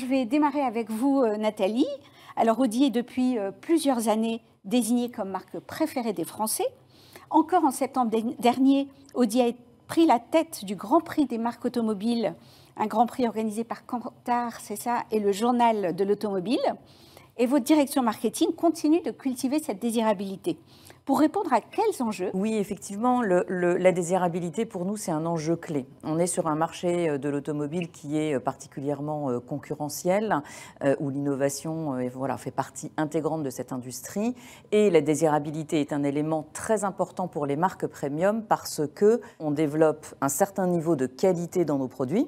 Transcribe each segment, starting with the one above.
Je vais démarrer avec vous, euh, Nathalie. Alors, Audi est depuis euh, plusieurs années désignée comme marque préférée des Français. Encore en septembre dernier, Audi a pris la tête du Grand Prix des marques automobiles, un Grand Prix organisé par Cantar, c'est ça, et le Journal de l'automobile et votre direction marketing continue de cultiver cette désirabilité. Pour répondre à quels enjeux Oui, effectivement, la désirabilité pour nous, c'est un enjeu clé. On est sur un marché euh, de l'automobile qui est euh, particulièrement euh, concurrentiel, où l'innovation voilà, fait partie intégrante de cette industrie. Et la désirabilité est un élément très important pour les marques premium parce que on développe un certain niveau de qualité dans nos produits,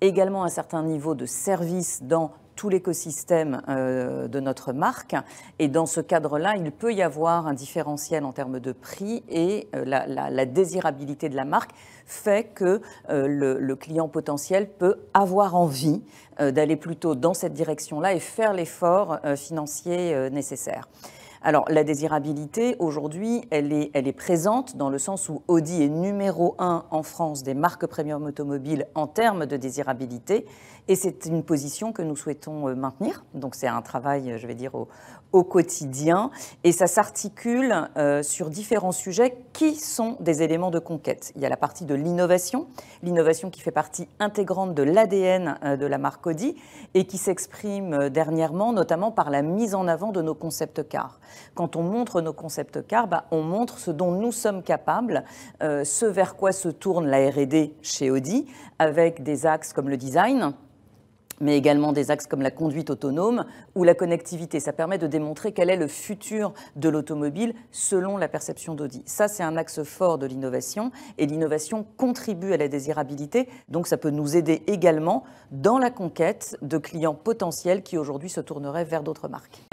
également un certain niveau de service dans tout l'écosystème euh, de notre marque. Et dans ce cadre-là, il peut y avoir un différentiel en termes de prix et euh, la, désirabilité de la marque fait que euh, le client potentiel peut avoir envie d'aller plutôt dans cette direction-là et faire l'effort financier nécessaire. Alors, la désirabilité, aujourd'hui, elle est, présente dans le sens où Audi est numéro un en France des marques premium automobiles en termes de désirabilité. Et c'est une position que nous souhaitons euh, maintenir. Donc, c'est un travail, euh, je vais dire, au, quotidien. Et ça s'articule euh, sur différents sujets qui sont des éléments de conquête. Il y a la partie de l'innovation, l'innovation qui fait partie intégrante de l'ADN de la marque Audi et qui s'exprime dernièrement notamment par la mise en avant de nos concepts cars. Quand on montre nos concepts car, bah, on montre ce dont nous sommes capables, euh, ce vers quoi se tourne la RD chez Audi, avec des axes comme le design mais également des axes comme la conduite autonome ou la connectivité. Ça permet de démontrer quel est le futur de l'automobile selon la perception d'Audi. Ça, c'est un axe fort de l'innovation et l'innovation contribue à la désirabilité, donc ça peut nous aider également dans la conquête de clients potentiels qui aujourd'hui se tourneraient vers d'autres marques.